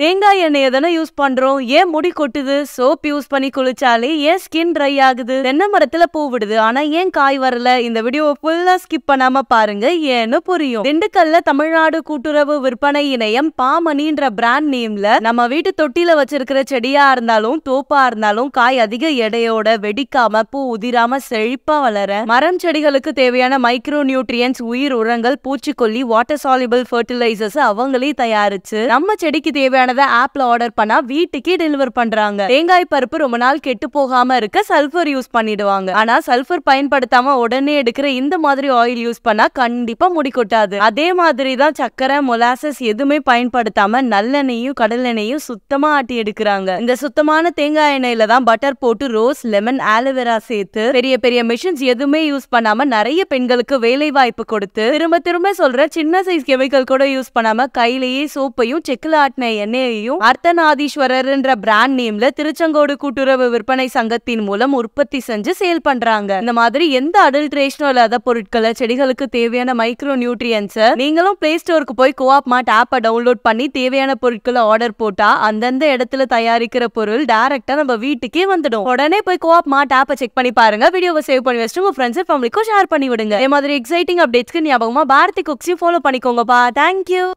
தேங்காய் எண்ணெயை தானே யூஸ் பண்றோம் ஏன் முடி கொட்டுது சோப் யூஸ் பண்ணி குளிச்சாலே ஏன் ஸ்கின் ட்ரை ஆகுது தென்னை மரத்துல பூ விடுது ஆனா ஏன் காய் வரல இந்த வீடியோவை ஃபுல்லா ஸ்கிப் பண்ணாம பாருங்க ஏன்னு புரியும் திண்டுக்கல்ல தமிழ்நாடு கூட்டுறவு விற்பனை இணையம் பாமணின்ற பிராண்ட் நேம்ல நம்ம வீட்டு தொட்டில வச்சிருக்கிற செடியா இருந்தாலும் தோப்பா இருந்தாலும் காய் அதிக எடையோட வெடிக்காம பூ உதிராம செழிப்பா வளர மரம் செடிகளுக்கு தேவையான மைக்ரோ நியூட்ரியன்ஸ் உயிர் உரங்கள் பூச்சிக்கொல்லி வாட்டர் சாலிபிள் ஃபர்டிலைசர்ஸ் அவங்களே தயாரிச்சு நம்ம செடிக்கு தேவையான உணவை ஆப்ல ஆர்டர் பண்ணா வீட்டுக்கே டெலிவர் பண்றாங்க தேங்காய் பருப்பு ரொம்ப நாள் கெட்டு போகாம இருக்க சல்ஃபர் யூஸ் பண்ணிடுவாங்க ஆனா சல்ஃபர் பயன்படுத்தாம உடனே எடுக்கிற இந்த மாதிரி ஆயில் யூஸ் பண்ணா கண்டிப்பா முடி கொட்டாது அதே மாதிரி தான் சக்கரை மொலாசஸ் எதுவுமே பயன்படுத்தாம நல்லெண்ணெயும் கடலெண்ணெயும் சுத்தமா ஆட்டி எடுக்கிறாங்க இந்த சுத்தமான தேங்காய் எண்ணெயில தான் பட்டர் போட்டு ரோஸ் லெமன் ஆலோவேரா சேர்த்து பெரிய பெரிய மிஷின்ஸ் எதுவுமே யூஸ் பண்ணாம நிறைய பெண்களுக்கு வேலை வாய்ப்பு கொடுத்து திரும்ப திரும்ப சொல்ற சின்ன சைஸ் கெமிக்கல் கூட யூஸ் பண்ணாம கையிலேயே சோப்பையும் செக்கில் ஆட்டின எண்ணெய் எண்ணெயையும் என்ற பிராண்ட் நேம்ல திருச்செங்கோடு கூட்டுறவு விற்பனை சங்கத்தின் மூலம் உற்பத்தி செஞ்சு சேல் பண்றாங்க இந்த மாதிரி எந்த அடல்ட்ரேஷனும் இல்லாத பொருட்களை செடிகளுக்கு தேவையான மைக்ரோ நியூட்ரியன்ஸை நீங்களும் பிளே ஸ்டோருக்கு போய் கோஆப் மாட் ஆப்பை டவுன்லோட் பண்ணி தேவையான பொருட்களை ஆர்டர் போட்டா அந்தந்த இடத்துல தயாரிக்கிற பொருள் டைரக்டா நம்ம வீட்டுக்கே வந்துடும் உடனே போய் கோஆப் மார்ட் ஆப்பை செக் பண்ணி பாருங்க வீடியோவை சேவ் பண்ணி வச்சுட்டு உங்க ஃப்ரெண்ட்ஸ் ஃபேமிலிக்கும் ஷேர் பண்ணி விடுங்க இதே மாதிரி எக்ஸைட்டிங் அப்டேட்ஸ்க்கு ஞாபகமா பாரதி குக்ஸையும் ஃபாலோ பண்ணிக்கோங்கப்பா தேங்க்யூ